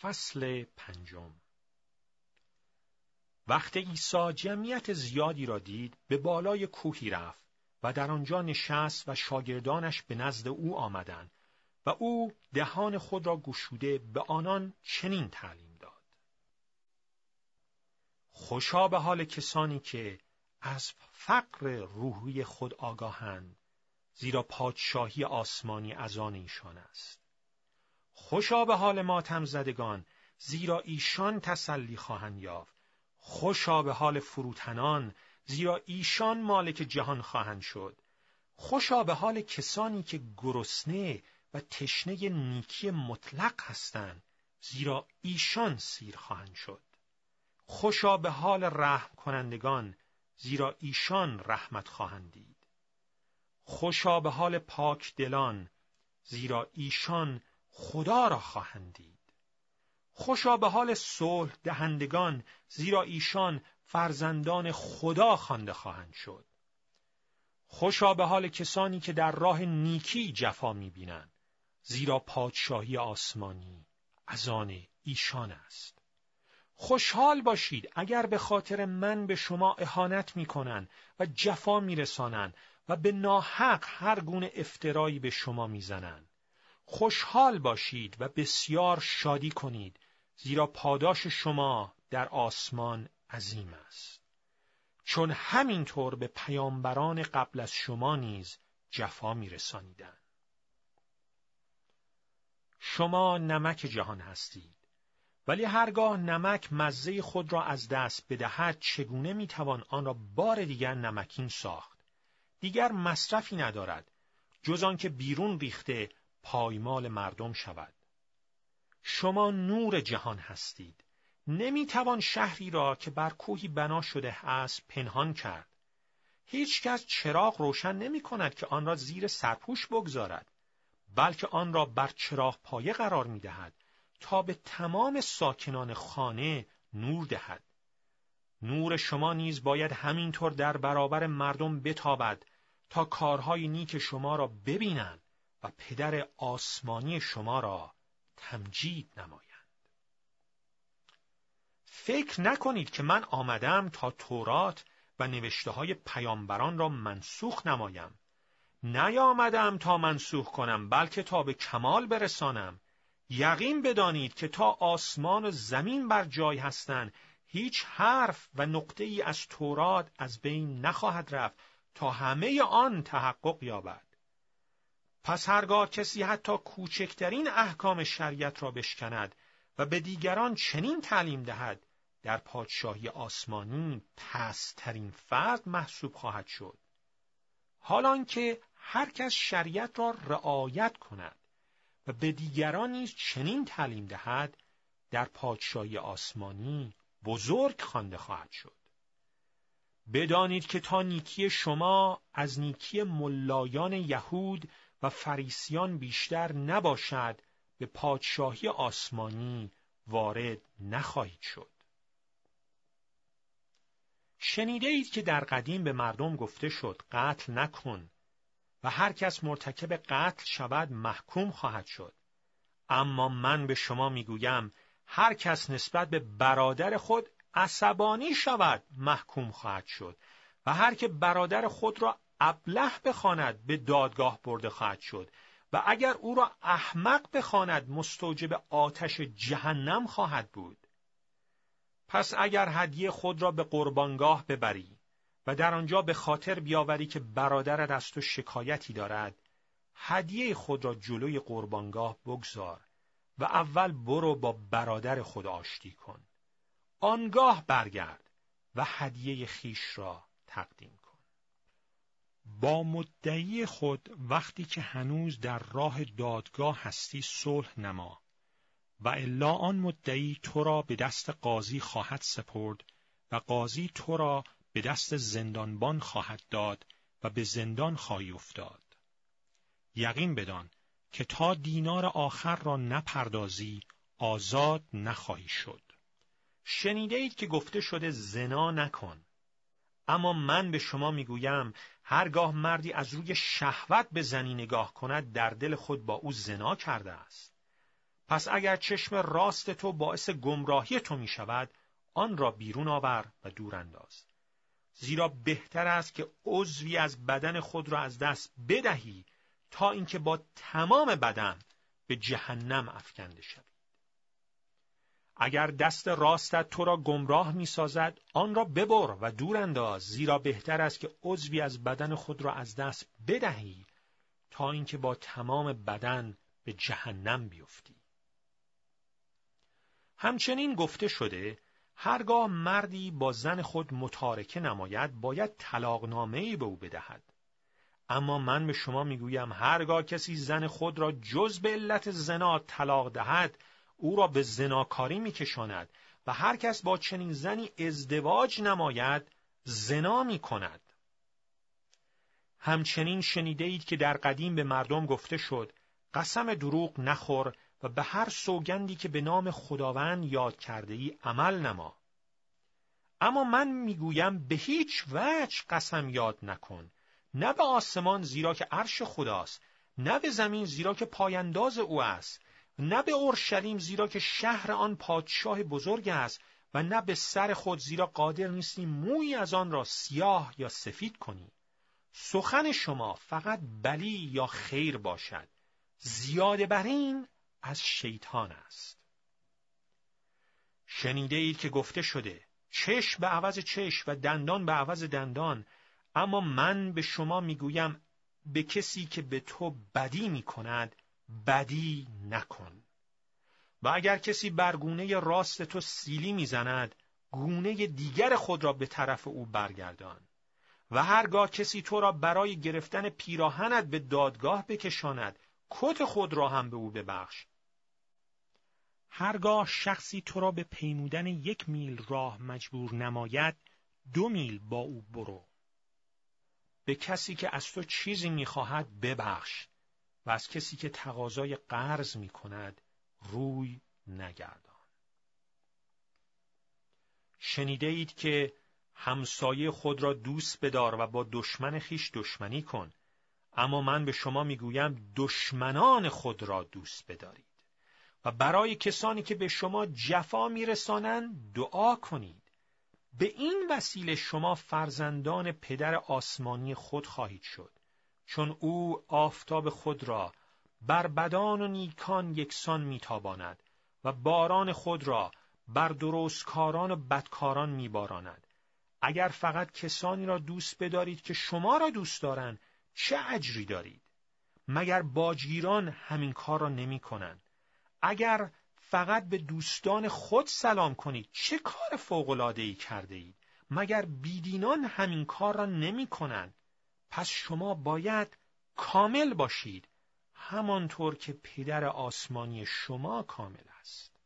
فصل پنجم وقت عیسی جمعیت زیادی را دید به بالای کوهی رفت و در آنجا نشست و شاگردانش به نزد او آمدند و او دهان خود را گشوده به آنان چنین تعلیم داد خوشا به حال کسانی که از فقر روحی خود آگاهند زیرا پادشاهی آسمانی از آن ایشان است خوشا به حال ماتم زدگان زیرا ایشان تسلی خواهند یافت خوشا به حال فروتنان زیرا ایشان مالک جهان خواهند شد خوشا به حال کسانی که گرسنه و تشنه نیکی مطلق هستند زیرا ایشان سیر خواهند شد خوشا به حال رحم کنندگان زیرا ایشان رحمت خواهند دید خوشا به حال پاک دلان زیرا ایشان خدا را خواهند دید خوشا به حال صلح دهندگان زیرا ایشان فرزندان خدا خوانده خواهند شد خوشا به حال کسانی که در راه نیکی جفا میبینند زیرا پادشاهی آسمانی از آن ایشان است خوشحال باشید اگر به خاطر من به شما اهانت میکنند و جفا میرسانند و به ناحق هر گونه افترایی به شما میزنند خوشحال باشید و بسیار شادی کنید زیرا پاداش شما در آسمان عظیم است چون همینطور به پیامبران قبل از شما نیز جفا میرسانیدند شما نمک جهان هستید ولی هرگاه نمک مزه خود را از دست بدهد چگونه میتوان آن را بار دیگر نمکین ساخت دیگر مصرفی ندارد جز آنکه بیرون ریخته پایمال مردم شود شما نور جهان هستید نمی توان شهری را که بر کوهی بنا شده است پنهان کرد هیچ کس چراغ روشن نمی کند که آن را زیر سرپوش بگذارد بلکه آن را بر چراغ پایه قرار می دهد تا به تمام ساکنان خانه نور دهد نور شما نیز باید همینطور در برابر مردم بتابد تا کارهای نیک شما را ببینند و پدر آسمانی شما را تمجید نمایند فکر نکنید که من آمدم تا تورات و نوشته های پیامبران را منسوخ نمایم نیامدم تا منسوخ کنم بلکه تا به کمال برسانم یقین بدانید که تا آسمان و زمین بر جای هستند هیچ حرف و نقطه ای از تورات از بین نخواهد رفت تا همه آن تحقق یابد پس هرگاه کسی حتی کوچکترین احکام شریعت را بشکند و به دیگران چنین تعلیم دهد در پادشاهی آسمانی پسترین فرد محسوب خواهد شد حالان که هر کس شریعت را رعایت کند و به دیگران نیز چنین تعلیم دهد در پادشاهی آسمانی بزرگ خوانده خواهد شد بدانید که تا نیکی شما از نیکی ملایان یهود و فریسیان بیشتر نباشد به پادشاهی آسمانی وارد نخواهید شد. شنیده اید که در قدیم به مردم گفته شد قتل نکن و هر کس مرتکب قتل شود محکوم خواهد شد. اما من به شما میگویم هر کس نسبت به برادر خود عصبانی شود محکوم خواهد شد و هر که برادر خود را ابله بخواند به دادگاه برده خواهد شد و اگر او را احمق بخواند مستوجب آتش جهنم خواهد بود پس اگر هدیه خود را به قربانگاه ببری و در آنجا به خاطر بیاوری که برادرت از تو شکایتی دارد هدیه خود را جلوی قربانگاه بگذار و اول برو با برادر خود آشتی کن آنگاه برگرد و هدیه خیش را تقدیم با مدعی خود وقتی که هنوز در راه دادگاه هستی صلح نما و الا آن مدعی تو را به دست قاضی خواهد سپرد و قاضی تو را به دست زندانبان خواهد داد و به زندان خواهی افتاد یقین بدان که تا دینار آخر را نپردازی آزاد نخواهی شد شنیده اید که گفته شده زنا نکن اما من به شما میگویم هرگاه مردی از روی شهوت به زنی نگاه کند در دل خود با او زنا کرده است پس اگر چشم راست تو باعث گمراهی تو می شود آن را بیرون آور و دور انداز زیرا بهتر است که عضوی از بدن خود را از دست بدهی تا اینکه با تمام بدن به جهنم افکنده شوی اگر دست راستت تو را گمراه می سازد آن را ببر و دور انداز زیرا بهتر است که عضوی از بدن خود را از دست بدهی تا اینکه با تمام بدن به جهنم بیفتی همچنین گفته شده هرگاه مردی با زن خود متارکه نماید باید نامه ای به او بدهد اما من به شما میگویم هرگاه کسی زن خود را جز به علت زنا طلاق دهد او را به زناکاری میکشاند و هر کس با چنین زنی ازدواج نماید زنا می کند. همچنین شنیده اید که در قدیم به مردم گفته شد قسم دروغ نخور و به هر سوگندی که به نام خداوند یاد کرده ای عمل نما. اما من میگویم به هیچ وجه قسم یاد نکن نه به آسمان زیرا که عرش خداست نه به زمین زیرا که پایانداز او است نه به اورشلیم زیرا که شهر آن پادشاه بزرگ است و نه به سر خود زیرا قادر نیستی موی از آن را سیاه یا سفید کنی سخن شما فقط بلی یا خیر باشد زیاده بر این از شیطان است شنیده اید که گفته شده چش به عوض چش و دندان به عوض دندان اما من به شما میگویم به کسی که به تو بدی میکند. بدی نکن و اگر کسی برگونه راست تو سیلی میزند گونه دیگر خود را به طرف او برگردان و هرگاه کسی تو را برای گرفتن پیراهنت به دادگاه بکشاند کت خود را هم به او ببخش هرگاه شخصی تو را به پیمودن یک میل راه مجبور نماید دو میل با او برو به کسی که از تو چیزی میخواهد ببخش و از کسی که تقاضای قرض می کند روی نگردان. شنیده اید که همسایه خود را دوست بدار و با دشمن خیش دشمنی کن اما من به شما میگویم دشمنان خود را دوست بدارید و برای کسانی که به شما جفا میرسانند دعا کنید به این وسیله شما فرزندان پدر آسمانی خود خواهید شد چون او آفتاب خود را بر بدان و نیکان یکسان میتاباند و باران خود را بر درستکاران و بدکاران میباراند اگر فقط کسانی را دوست بدارید که شما را دوست دارند چه اجری دارید مگر باجگیران همین کار را نمی کنند اگر فقط به دوستان خود سلام کنید چه کار ای کرده اید مگر بیدینان همین کار را نمی کنند پس شما باید کامل باشید همانطور که پدر آسمانی شما کامل است